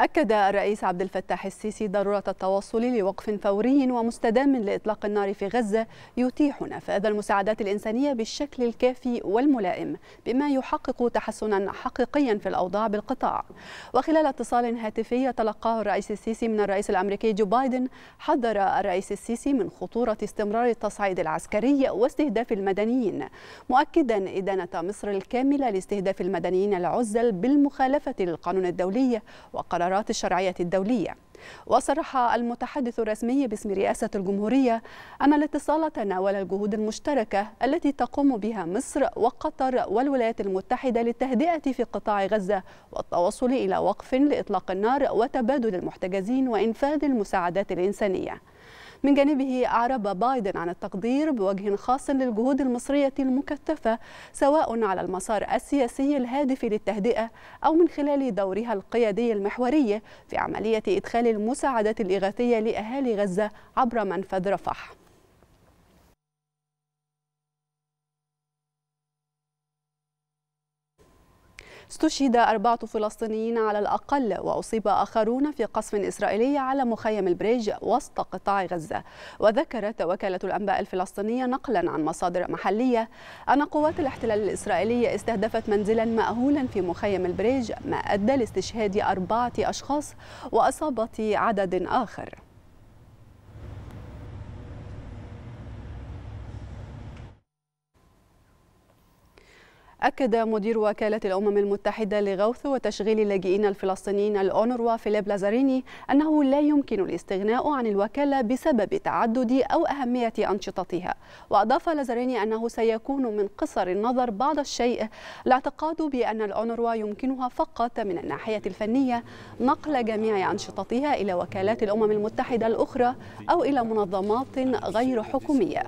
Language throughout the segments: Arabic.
أكد الرئيس عبد الفتاح السيسي ضرورة التوصل لوقف فوري ومستدام لإطلاق النار في غزة يتيح نفاذ المساعدات الإنسانية بالشكل الكافي والملائم بما يحقق تحسنا حقيقيا في الأوضاع بالقطاع وخلال اتصال هاتفي تلقاه الرئيس السيسي من الرئيس الأمريكي جو بايدن حذر الرئيس السيسي من خطورة استمرار التصعيد العسكري واستهداف المدنيين مؤكدا إدانة مصر الكاملة لاستهداف المدنيين العزل بالمخالفة للقانون الدولي وقرار القرارات الشرعية الدولية وصرح المتحدث الرسمي باسم رئاسة الجمهورية أن الاتصال تناول الجهود المشتركة التي تقوم بها مصر وقطر والولايات المتحدة للتهدئة في قطاع غزة والتوصل إلى وقف لإطلاق النار وتبادل المحتجزين وإنفاذ المساعدات الإنسانية من جانبه أعرب بايدن عن التقدير بوجه خاص للجهود المصرية المكثفة سواء على المسار السياسي الهادف للتهدئة أو من خلال دورها القيادي المحوري في عملية إدخال المساعدات الإغاثية لأهالي غزة عبر منفذ رفح استشهد أربعة فلسطينيين على الأقل وأصيب آخرون في قصف إسرائيلي على مخيم البريج وسط قطاع غزة وذكرت وكالة الأنباء الفلسطينية نقلا عن مصادر محلية أن قوات الاحتلال الإسرائيلي استهدفت منزلا مأهولا في مخيم البريج ما أدى لاستشهاد أربعة أشخاص وأصابة عدد آخر أكد مدير وكالة الأمم المتحدة لغوث وتشغيل اللاجئين الفلسطينيين الأونروا فيليب لازاريني أنه لا يمكن الاستغناء عن الوكالة بسبب تعدد أو أهمية أنشطتها وأضاف لازاريني أنه سيكون من قصر النظر بعض الشيء الاعتقاد بأن الأونروا يمكنها فقط من الناحية الفنية نقل جميع أنشطتها إلى وكالات الأمم المتحدة الأخرى أو إلى منظمات غير حكومية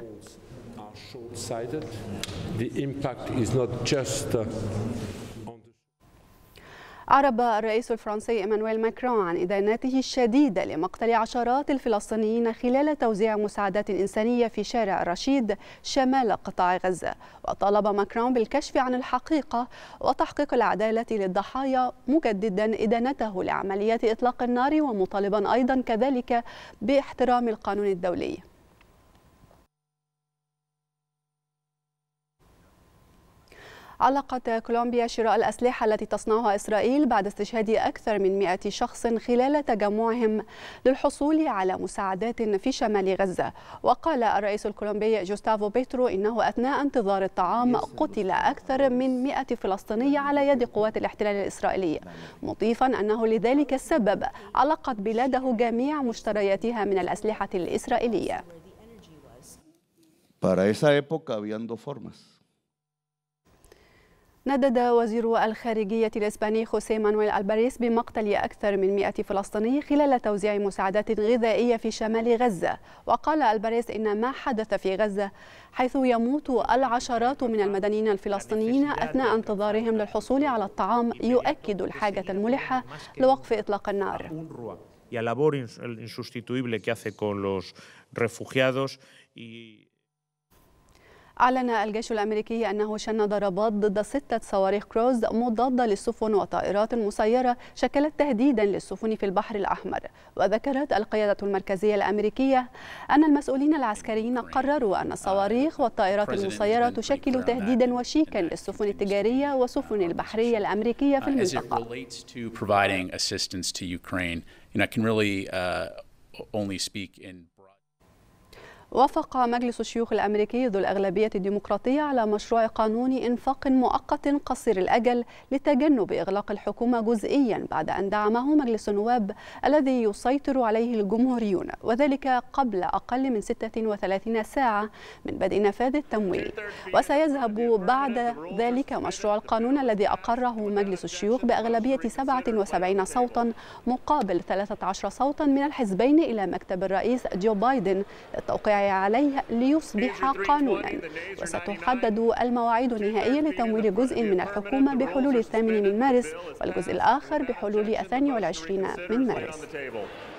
Uh, أعرب الرئيس الفرنسي إيمانويل ماكرون عن إدانته الشديدة لمقتل عشرات الفلسطينيين خلال توزيع مساعدات إنسانية في شارع الرشيد شمال قطاع غزة وطالب ماكرون بالكشف عن الحقيقة وتحقيق العدالة للضحايا مجددا إدانته لعمليات إطلاق النار ومطالبا أيضا كذلك باحترام القانون الدولي علقت كولومبيا شراء الأسلحة التي تصنعها إسرائيل بعد استشهاد أكثر من 100 شخص خلال تجمعهم للحصول على مساعدات في شمال غزة وقال الرئيس الكولومبي جوستافو بيترو إنه أثناء انتظار الطعام قتل أكثر من 100 فلسطيني على يد قوات الاحتلال الإسرائيلي مضيفا أنه لذلك السبب علقت بلاده جميع مشترياتها من الأسلحة الإسرائيلية Para esa época habían dos formas. ندد وزير الخارجية الإسباني خوسيه مانويل ألباريس بمقتل أكثر من 100 فلسطيني خلال توزيع مساعدات غذائية في شمال غزة وقال ألباريس إن ما حدث في غزة حيث يموت العشرات من المدنيين الفلسطينيين أثناء انتظارهم للحصول على الطعام يؤكد الحاجة الملحة لوقف إطلاق النار y a labor insustituible que hace con los refugiados y أعلن الجيش الأمريكي أنه شن ضربات ضد ستة صواريخ كروز مضادة للسفن وطائرات مسيرة شكلت تهديدا للسفن في البحر الأحمر وذكرت القيادة المركزية الأمريكية أن المسؤولين العسكريين قرروا أن الصواريخ والطائرات المسيرة تشكل تهديدا وشيكا للسفن التجارية وسفن uh, البحرية الأمريكية في uh, المنطقة. وافق مجلس الشيوخ الأمريكي ذو الأغلبية الديمقراطية على مشروع قانون إنفاق مؤقت قصير الأجل لتجنب إغلاق الحكومة جزئيا بعد أن دعمه مجلس النواب الذي يسيطر عليه الجمهوريون وذلك قبل أقل من 36 ساعة من بدء نفاذ التمويل وسيذهب بعد ذلك مشروع القانون الذي أقره مجلس الشيوخ بأغلبية 77 صوتا مقابل 13 صوتا من الحزبين إلى مكتب الرئيس جو بايدن للتوقيع الوقوع عليه ليصبح قانونا وستحدد المواعيد النهائية لتمويل جزء من الحكومة بحلول الثامن من مارس والجزء الآخر بحلول الثاني والعشرين من مارس